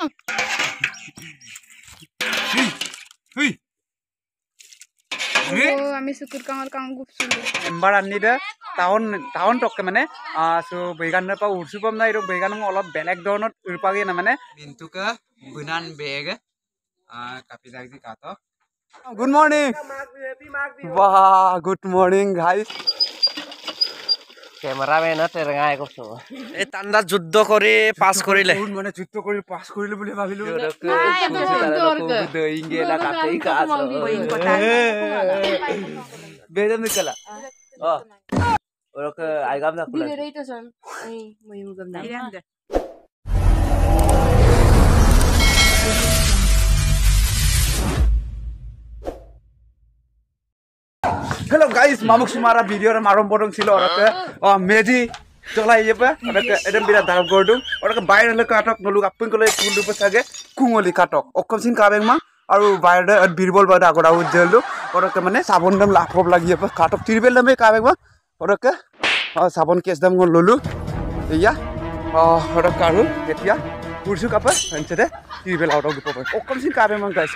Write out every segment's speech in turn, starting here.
আমি সুকুর কাঙাল কাঙ গুপ সুলো এমবার আনি দে টাউন টাউন টককে মানে সো বৈগান পা উড়সু পাম না এরক বৈগান অলপ বেলেগ ধরনত উড়পাগে না মানে মিন্তুকে বুনান বেগ কাপি লাগজি কাত গুড মর্নিং বাহ গুড মর্নিং গাইস তাণ্ডাত যুদ্ধ কৰি পাছ কৰিলে মানে যুদ্ধ কৰি পাছ কৰিলো বুলি ভাবিলো আইগাম দে চাইছিলো গাইজ মামুক চুমাৰা ভিডিঅ' আৰম্ভ দিছিলো অৰ্থে অ মেজি জ্বলাই একদম বিৰাট ডাৰ গৰ দিওঁ অৰ্থে বাইৰলৈ কাটক নলুক আপুনি ক'লে কোন দিব চাগে কুঙলী কাটক অকম চিন কাবেং মা আৰু বাইৰে বীৰবল বাইদ আগৰা উজ্জ্বল দিওঁ অৰ্থে মানে চাবোন দাম লাভ লাগি যাব কাটক তিৰবেল দামেই কাবেং মা অৰ্থে অ চাবোন কেছ দাম ল'লোঁ এয়া অ অৰ্থ আৰু এতিয়া ফুৰিছোঁ কাপে হেনচেতে তিৰবেল আউট অফ দিব পাৰি অকম চিন কাবেং মা গাইছ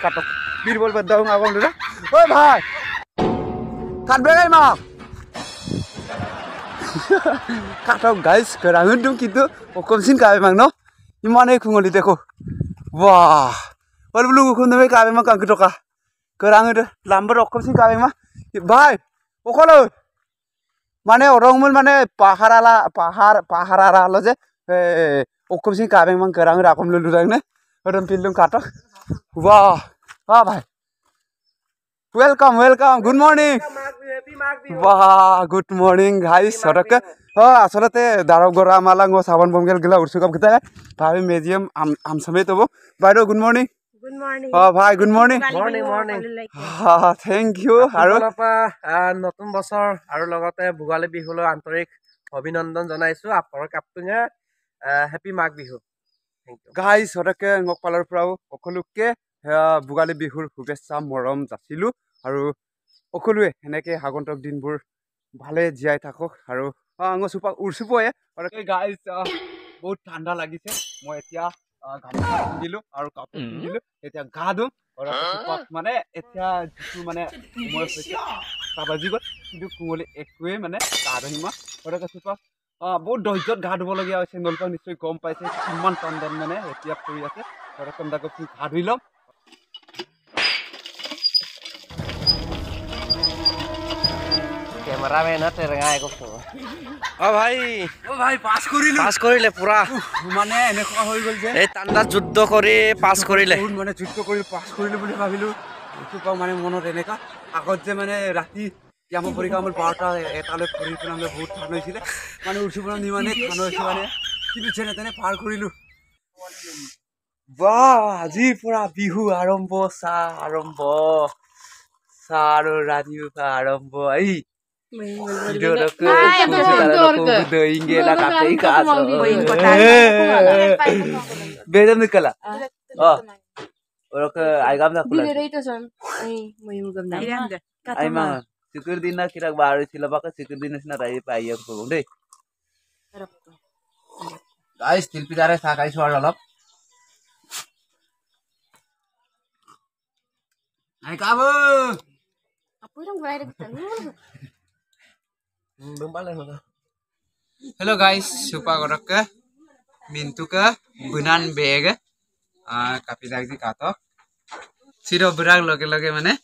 ভাই Kadwe kan mam. Kadang guys kerangin dong gitu. Pokok sin kabe mang no. Imane kungoli deko. Wah. Baru belum kung nama kabe mang kang kita. Kerangin deh. Lambat pokok sin kabe mang. Bye. Pokok lo. Mane orang mul mane pahara la pahar pahara la lo je. Pokok sin kabe mang kerangin rakum lulu dah ne. Orang pilung kata. Wah. Wah bye. Welcome, welcome. Good morning. Good morning. Good morning ভাই সতকে অঁ আচলতে দাৰক গৰা মালা গ চাবন বমগেল গিলা উৎসুকিতা ভাবি মেজিয়াম আমচামেই তব বাইদেউ গুড মৰ্ণিং নতুন বছৰ আৰু লগতে ভোগালী বিহুলৈ আন্তৰিক অভিনন্দন জনাইছো আপোনাৰ কাপটুঙে হেপী মাঘ বিহু গাই সতকে পালৰ পৰাও সকলোকে ভোগালী বিহুৰ শুভেচ্ছা মৰম যাচিলোঁ আৰু সকলোৱে সেনেকৈ আগন্তক দিনবোৰ ভালে জীয়াই থাকক আৰু আঙ চুপা উৰচুপয়ে আৰু গাইজ বহুত ঠাণ্ডা লাগিছে মই এতিয়া পিন্ধিলোঁ আৰু কাপোৰ পিন্ধিলোঁ এতিয়া গা ধুম মানে এতিয়া যিটো মানে মই কাবাজি গ'ল কিন্তু কুঁৱলী একোৱেই মানে গা ধুই মই সৰকে চুপা বহুত ধৈৰ্যত গা ধুবলগীয়া হৈছে নলপা নিশ্চয় গম পাইছে কিমান টান মানে এতিয়া পৰি আছে ভৈৰৱকুণ্ডাকো গা ধুই ল'ম ক্যামেরাম্যান না তে রঙায় কষ্ট ও ভাই ও ভাই পাস করিলে পাস করিলে পুরা মানে এনে কা হই গলছে এই তান্ডা যুদ্ধ করে পাস করিলে কোন মানে যুদ্ধ করি পাস করিলে বলি ভাবিলু তো কা মানে মন রেনে কা আগত যে মানে রাতি ইয়াম পরীক্ষা আমল পাটা এতালে করি তো আমরা ভূত ধান হইছিলে মানে উৎসবন নি মানে খান হইছে মানে কিন্তু ছেনে তেনে পার করিলু বা আজি পুরা বিহু আরম্ভ সা আরম্ভ সা আৰু ৰাজনীতি আৰম্ভ এই ಬೇಜಾರ್ ನಿಕ್ಕಲ್ಲ ಒಳಕ ಐಗಾಮ್ ಐಮಾ ಸಿಕ್ಕರ್ ದಿನ ಕಿರಾಗ ಬಾರಿ ಸಿಲಬಾಕ ಸಿಕ್ಕರ್ ದಿನ ಸಿನ ರೈ ಪಾಯ್ಯ ಕೊಗೊಂಡೆ ಗಾಯ್ಸ್ ತಿಲ್ಪಿದಾರೆ ಸಾಕಾಯ್ಸ್ ಹೊಳ್ಳಲ್ಲ ಐಕಾಬು ಅಪ್ಪುರಂ ಗುಳಾಯ್ರೆ ಬಿಟ್ಟನು Hello guys, super gorok ke, mintu ke, benan bag, ah kapi lagi kato. Siro berag loke loke mana,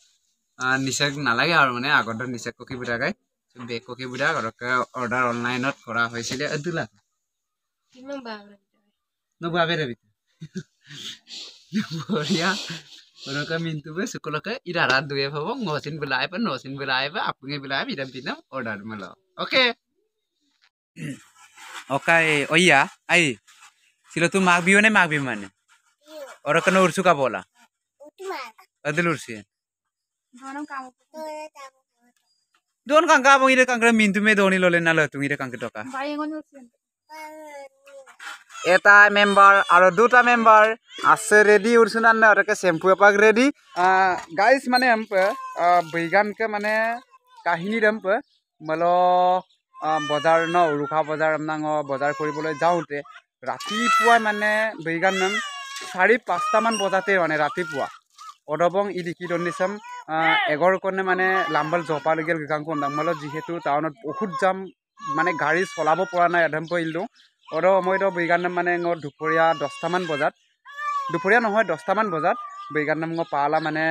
ah nisak nalagi orang mana, aku order nisak koki berag ay, bag koki berag gorok ke order online not korah hasilnya aduh lah. Kenapa? Nubah berapa? Nubah ya. Orang kami itu bes sekolah ke idaran dua ya, bawa ngosin belai pun ngosin belai pun apa nge belai bidam pinam order malah. Oke. Oke, oh iya, ay. Silo tu mak biu ne mak biu mana? Orang kena ursu ka bola. Adil ursi. दोनों काम दोनों काम का वो इधर कांकरा मिंटू में दोनों लोले ना लो तुम इधर कांकरा का भाई एंगोन उसे এটা মেম্বাৰ আৰু দুটা মেম্বাৰ আছে ৰেডি উৰিছোঁ নে তাকে চেম্পু এপাক ৰেডি গাইজ মানে বৈজ্ঞানকে মানে কাহিনী দাম মল বজাৰ ন উৰুখা বজাৰ নাঙ বজাৰ কৰিবলৈ যাওঁতে ৰাতিপুৱাই মানে বৈজ্ঞান নাম চাৰি পাঁচটামান বজাতে মানে ৰাতিপুৱা অদবং ই লিখি দণ্ডিছাম এগৰ কণে মানে লাম্বাল জপালৈকে গীগাংকন দাম মল যিহেতু টাউনত বহুত যাম মানে গাড়ী চলাব পৰা নাই এডাম্প ইলোঁ অৰ্ডাৰ সময়তো বৈগান নাম মানে মোৰ দুপৰীয়া দহটামান বজাত দুপৰীয়া নহয় দহটামান বজাত বৈগান নাম মই পালা মানে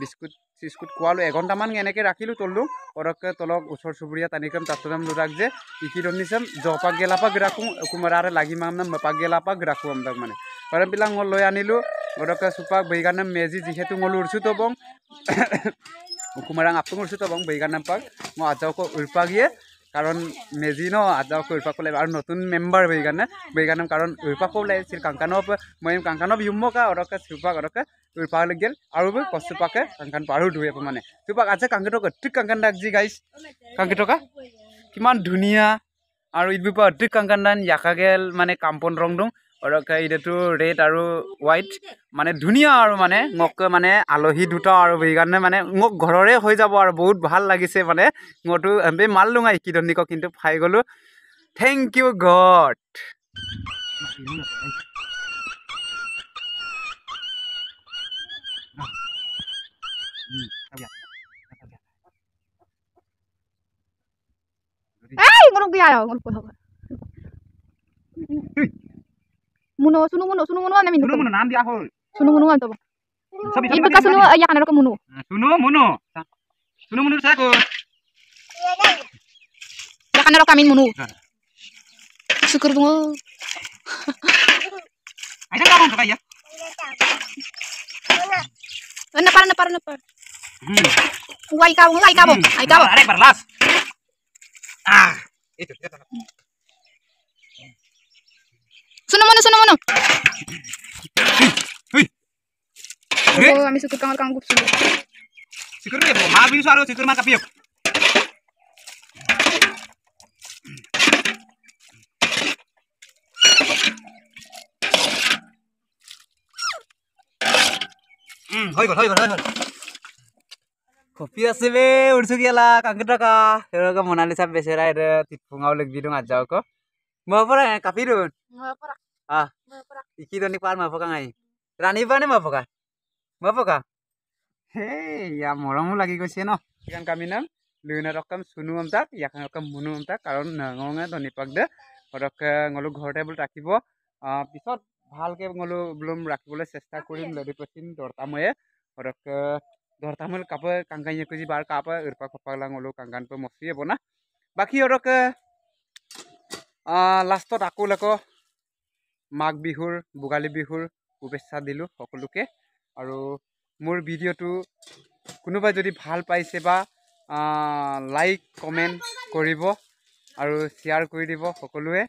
বিস্কুট চিস্কুট খোৱালোঁ এঘণ্টামান এনেকৈ ৰাখিলোঁ তললোঁ পৰককৈ তলক ওচৰ চুবুৰীয়া টানি তাত তাতোদাম দুটাক যে ইকি ৰন্ধিছাম জপাক গেলাপাক ৰাখোঁ কোমাৰা আৰু লাগি মাম নাম মেপাক গেলাপাক ৰাখোঁ আমাক মানে পৰমবিলাক মই লৈ আনিলোঁ পৰককৈ চুপাক বৈগান নাম মেজি যিহেতু মই উৰছোঁ তবং কোমাৰাং আপং উৰছোঁ তবং বৈগান নাম পাক মই আজাওক উৰপাগিয়ে কাৰণ মেজি ন আজাও আজাক ওলাই আৰু নতুন মেম্বার হয়ে গান হয়ে গান কারণ উরপাক ওলাইছিল কঙ্কানব মই কঙ্কানব ইউমকা অরকে শিবপাক অরকে উরপাক লাগ গেল আর কশ্যপাকে কঙ্কান আরো ধুয়ে পো মানে শিবপাক আজ কঙ্কেটক অত্যুক কঙ্কান ডাক যে গাইছ কঙ্কেটকা কিমান ধুনিয়া আৰু ইদবিপা অত্যুক কঙ্কান ডান ইয়াকা গেল মানে কাম্পন ৰং দং অৰক্ষা এইটো ৰেড আৰু হোৱাইট মানে ধুনীয়া আৰু মানে মোক মানে আলহী দুটা আৰু সেইকাৰণে মানে মোক ঘৰৰে হৈ যাব আৰু বহুত ভাল লাগিছে মানে মইতো এম্বে মাল লুঙাই কিদনিক কিন্তু ফাই গ'লোঁ thank you God Hey, ngono kuya ya, ngono muno sunu muno sunu muno namin sunu muno nam di ahol sunu muno ngal tobo sabi sabi ibka sunu ayah kana muno sunu muno sunu muno sa ko ya kana ro kamin muno nah. syukur tungo ada kamu tuh ya eh, Nepar, nepar, nepar. Hmm. Wai kamu, wai kamu, hmm. wai kamu. Arek berlas. Ah, itu. dia itu. Sono mono sono mono. Hei. Hei. Hei. Kopi asli, udah segi lah, kangen dah kak. Kalau kamu nanti sampai serai deh, tipu ngawulik bidung kok. Mapora ya, kafe dun. Mapora. Ah. Mapora. Iki tuh nih pan mapora kang ay. Rani pan ya mapora. Mapora. Hei, ya mulang mulang lagi kusi no. Yang kami nang, lu nih rokam sunu om tak, ya kan rokam munu om tak. Karena nangongnya tuh nih pagde, orang ke ngolu gorete bul taki bo. Ah, besok hal ke ngolu belum laki boleh sesta kurim lebih pesin dor tamu ya. Orang ke dor tamu kapa kangkanya kusi bar kapa irpa kapa lang ngolu kangkan pemosi ya bo na. Baki orang ke লাষ্টত আকৌ লাগ মাঘ বিহুৰ ভোগালী বিহুৰ শুভেচ্ছা দিলোঁ সকলোকে আৰু মোৰ ভিডিঅ'টো কোনোবাই যদি ভাল পাইছে বা লাইক কমেণ্ট কৰিব আৰু শ্বেয়াৰ কৰি দিব সকলোৱে